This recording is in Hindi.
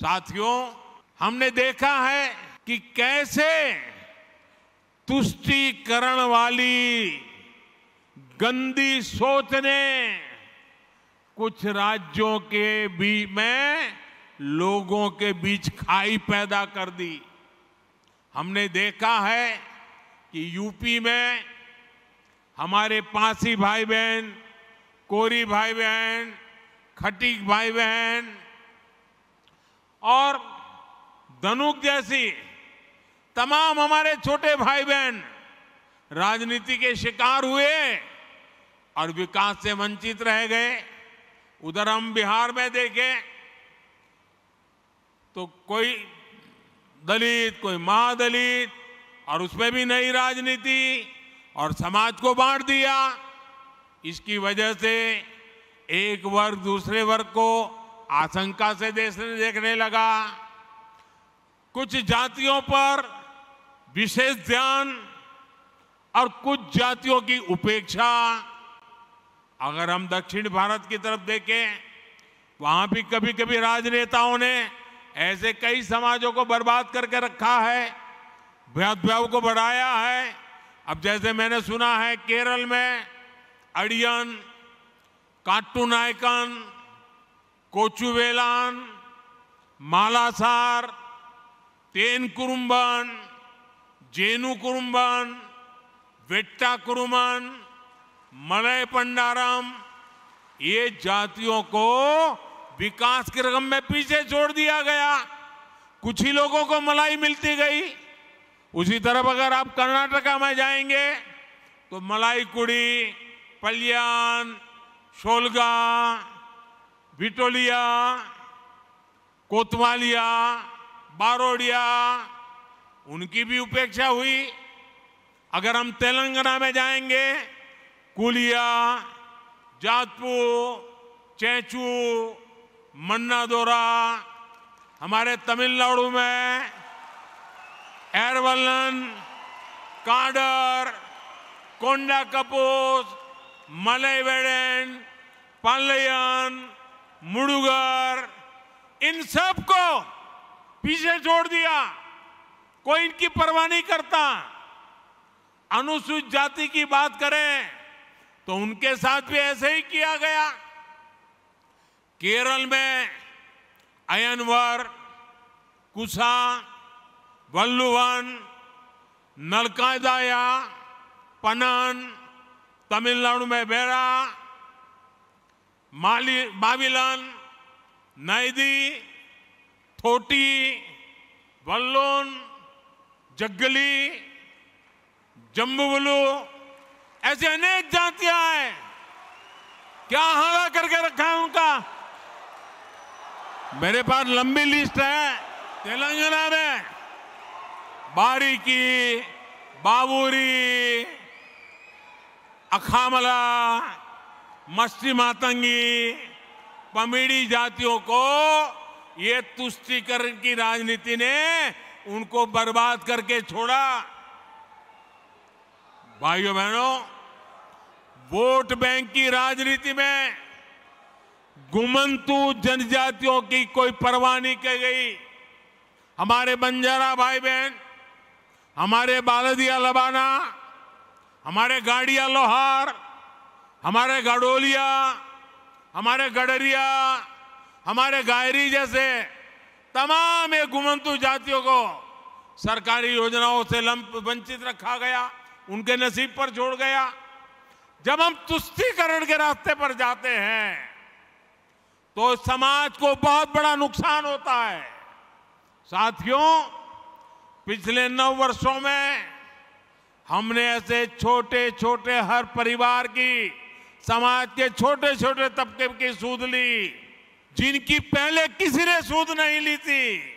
साथियों हमने देखा है कि कैसे तुष्टिकरण वाली गंदी सोच ने कुछ राज्यों के बीच में लोगों के बीच खाई पैदा कर दी हमने देखा है कि यूपी में हमारे पासी भाई बहन कोरी भाई बहन खटीक भाई बहन और धनुक जैसी तमाम हमारे छोटे भाई बहन राजनीति के शिकार हुए और विकास से वंचित रह गए उधर हम बिहार में देखे तो कोई दलित कोई महादलित और उसमें भी नई राजनीति और समाज को बांट दिया इसकी वजह से एक वर्ग दूसरे वर्ग को आशंका से देश ने देखने लगा कुछ जातियों पर विशेष ध्यान और कुछ जातियों की उपेक्षा अगर हम दक्षिण भारत की तरफ देखें वहां भी कभी कभी राजनेताओं ने ऐसे कई समाजों को बर्बाद करके रखा है भेदभाव को बढ़ाया है अब जैसे मैंने सुना है केरल में अड़ियन काटू नायकन कोचुवेलान मालासार तेनकुरुम्बन जेनुकुरुम्बन वेट्टाकुरुमन मलय पंडारम ये जातियों को विकास के रकम में पीछे छोड़ दिया गया कुछ ही लोगों को मलाई मिलती गई उसी तरफ अगर आप कर्नाटका में जाएंगे तो मलाई कुड़ी पलियान शोलगा विटोलिया कोतवालिया बारोडिया उनकी भी उपेक्षा हुई अगर हम तेलंगाना में जाएंगे कुलिया जातपुर चैचू मन्नादोरा हमारे तमिलनाडु में एरवलन काडर कोंडा कपूस मलय पालयन मुड़ुगर इन सब को पीछे छोड़ दिया कोई इनकी परवाह नहीं करता अनुसूचित जाति की बात करें तो उनके साथ भी ऐसे ही किया गया केरल में अयनवर कुसा वल्लुवन नलकादाया पनन तमिलनाडु में बेरा बाविलन नैदी थोटी वल्लोन जगली जम्बुवलू ऐसे अनेक जातियां हैं क्या हवा करके रखा है उनका मेरे पास लंबी लिस्ट है तेलंगाना में बारीकी बाबूरी अखामला मस्ती मातंगी पमीड़ी जातियों को ये तुष्टिकरण की राजनीति ने उनको बर्बाद करके छोड़ा भाइयों बहनों वोट बैंक की राजनीति में गुमंतु जनजातियों की कोई परवाह नहीं की गई हमारे बंजारा भाई बहन हमारे बालदिया लबाना हमारे गाड़िया लोहार हमारे गडोलिया हमारे गडरिया हमारे गायरी जैसे तमाम ये गुमंतु जातियों को सरकारी योजनाओं से लंप वंचित रखा गया उनके नसीब पर छोड़ गया जब हम तुष्टीकरण के रास्ते पर जाते हैं तो समाज को बहुत बड़ा नुकसान होता है साथियों पिछले नौ वर्षों में हमने ऐसे छोटे छोटे हर परिवार की समाज के छोटे छोटे तबके की सूद ली जिनकी पहले किसी ने सूद नहीं ली थी